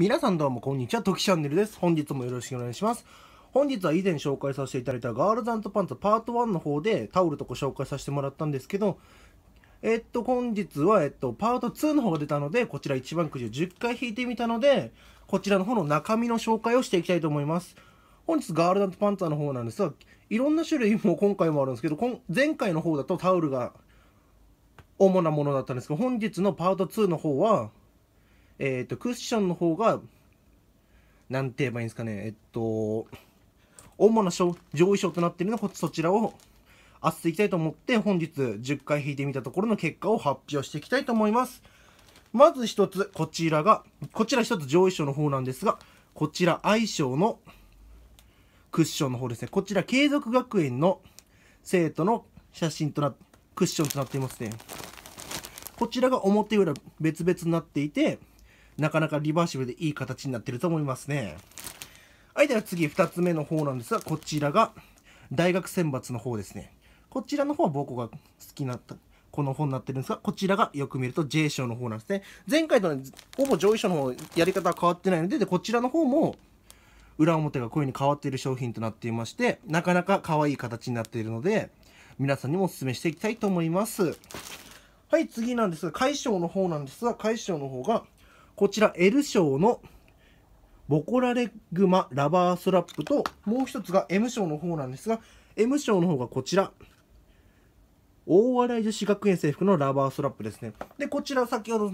皆さんどうもこんにちは、トキチャンネルです。本日もよろしくお願いします。本日は以前紹介させていただいたガールズパンツパート1の方でタオルとか紹介させてもらったんですけど、えっと、本日は、えっと、パート2の方が出たので、こちら1番くじを10回引いてみたので、こちらの方の中身の紹介をしていきたいと思います。本日ガールズパンツの方なんですが、いろんな種類も今回もあるんですけど、前回の方だとタオルが主なものだったんですけど、本日のパート2の方は、えっ、ー、と、クッションの方が、なんて言えばいいんですかね、えっと、主な上位賞となっているのはそちらを当っていきたいと思って、本日10回引いてみたところの結果を発表していきたいと思います。まず一つ、こちらが、こちら一つ上位賞の方なんですが、こちら愛称のクッションの方ですね。こちら、継続学園の生徒の写真とな、クッションとなっていますね。こちらが表裏別々になっていて、なかなかリバーシブでいい形になってると思いますね。はい、では次2つ目の方なんですが、こちらが大学選抜の方ですね。こちらの方は僕が好きなこの本になってるんですが、こちらがよく見ると J 賞の方なんですね。前回と、ね、ほぼ上位賞の方、やり方は変わってないので、でこちらの方も、裏表がこういう風に変わっている商品となっていまして、なかなか可愛い形になっているので、皆さんにもお勧めしていきたいと思います。はい、次なんですが、解消の方なんですが、解消の方が、こちら L 賞のボコラレグマラバーストラップと、もう一つが M 賞の方なんですが、M 賞の方がこちら。大洗女子学園制服のラバーストラップですね。で、こちら先ほど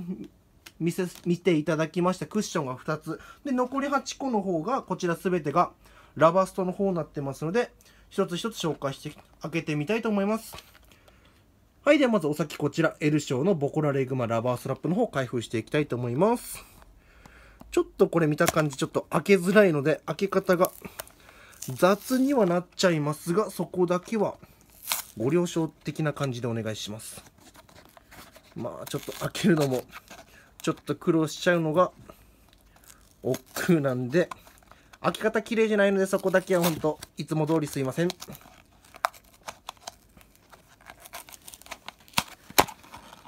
見せ、見ていただきましたクッションが2つ。で、残り8個の方が、こちら全てがラバストの方になってますので、一つ一つ紹介して、開けてみたいと思います。はい、ではまずお先こちら、L 賞のボコラレグマラバーストラップの方開封していきたいと思います。ちょっとこれ見た感じ、ちょっと開けづらいので、開け方が雑にはなっちゃいますが、そこだけはご了承的な感じでお願いします。まあ、ちょっと開けるのも、ちょっと苦労しちゃうのが、億劫なんで、開け方綺麗じゃないので、そこだけは本当いつも通りすいません。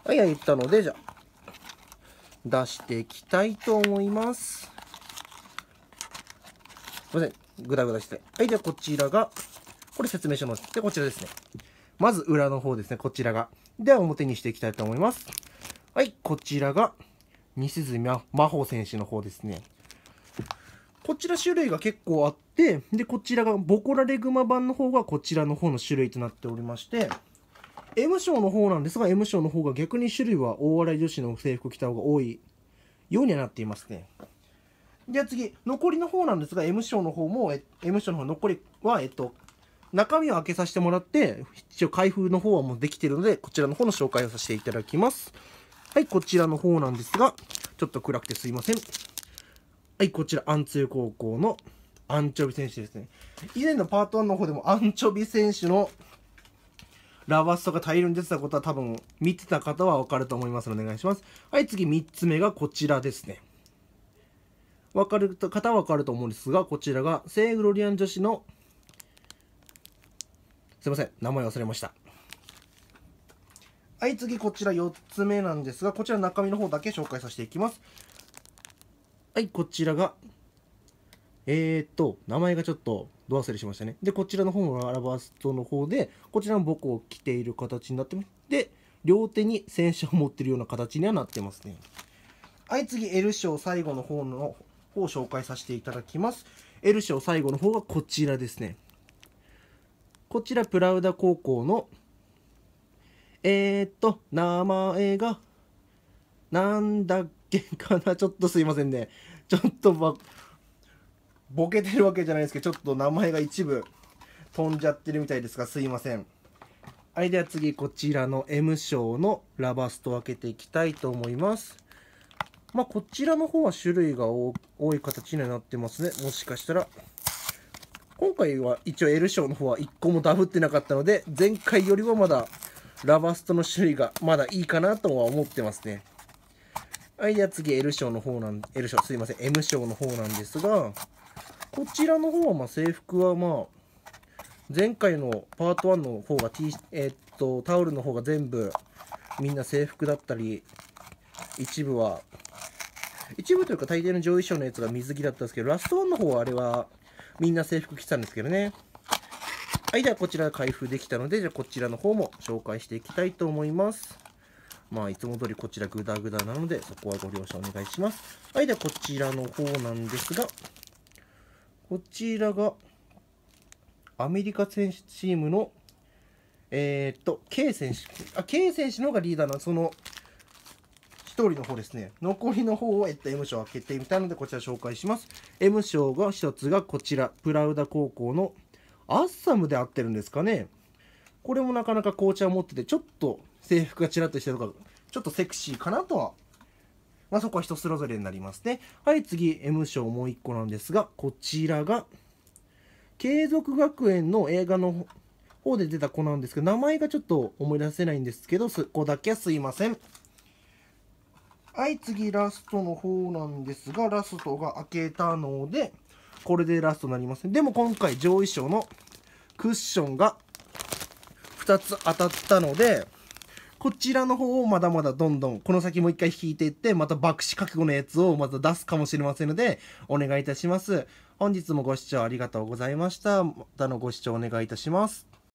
はい、はい、ったので、じゃ出していきたいと思います。すいません、ぐだぐだして。はい、じゃこちらが、これ説明書の、で、こちらですね。まず裏の方ですね、こちらが。では表にしていきたいと思います。はい、こちらが、西住真帆選手の方ですね。こちら種類が結構あって、で、こちらがボコラレグマ版の方がこちらの方の種類となっておりまして、M 賞の方なんですが、M 賞の方が逆に種類は大洗女子の制服着た方が多いようにはなっていますね。じゃあ次、残りの方なんですが、M 賞の方も、M 賞の方残りは、えっと、中身を開けさせてもらって、一応開封の方はもうできてるので、こちらの方の紹介をさせていただきます。はい、こちらの方なんですが、ちょっと暗くてすいません。はい、こちら、安通高校のアンチョビ選手ですね。以前のパート1の方でもアンチョビ選手のラバストが大量に出てたことは多分見てた方はわかると思いますのでお願いします。はい、次3つ目がこちらですね。わかる方はわかると思うんですが、こちらが聖グロリアン女子の、すいません、名前忘れました。はい、次こちら4つ目なんですが、こちら中身の方だけ紹介させていきます。はい、こちらが、えー、っと、名前がちょっとど忘れしましたね。で、こちらの方もアラバストの方で、こちらも僕を着ている形になってます。で、両手に洗車を持ってるような形にはなってますね。はい、次、L 賞最後の方の方を紹介させていただきます。L 賞最後の方がこちらですね。こちら、プラウダ高校の、えー、っと、名前が、なんだっけかな。ちょっとすいませんね。ちょっとば、ボケてるわけじゃないですけど、ちょっと名前が一部飛んじゃってるみたいですが、すいません。はい、では次、こちらの M 賞のラバストを開けていきたいと思います。まあ、こちらの方は種類が多い形になってますね。もしかしたら。今回は一応 L 賞の方は1個もダブってなかったので、前回よりはまだラバストの種類がまだいいかなとは思ってますね。はい、では次 L 賞の方なん、L 賞すいません、M 賞の方なんですが、こちらの方は、まあ、制服は、まあ、前回のパート1の方が、T、えー、っと、タオルの方が全部、みんな制服だったり、一部は、一部というか大抵の上衣装のやつが水着だったんですけど、ラスト1の方はあれは、みんな制服着てたんですけどね。はい、ではこちら開封できたので、じゃあこちらの方も紹介していきたいと思います。まあ、いつも通りこちらグダグダなので、そこはご了承お願いします。はい、ではこちらの方なんですが、こちらがアメリカ選手チームのえー、っと K 選手あ K 選手の方がリーダーなその1人の方ですね残りの方を、えっと、M 賞を開けてみたのでこちら紹介します M 賞が1つがこちらプラウダ高校のアッサムで合ってるんですかねこれもなかなか紅茶を持っててちょっと制服がちらっとしてるとかちょっとセクシーかなとはまあ、そこは人それぞれになりますね。はい、次、M 賞もう1個なんですが、こちらが、継続学園の映画の方で出た子なんですけど、名前がちょっと思い出せないんですけど、そこだけすいません。はい、次、ラストの方なんですが、ラストが開けたので、これでラストになりますね。でも今回、上位賞のクッションが2つ当たったので、こちらの方をまだまだどんどん、この先もう一回引いていって、また爆死覚悟のやつをまた出すかもしれませんので、お願いいたします。本日もご視聴ありがとうございました。またのご視聴お願いいたします。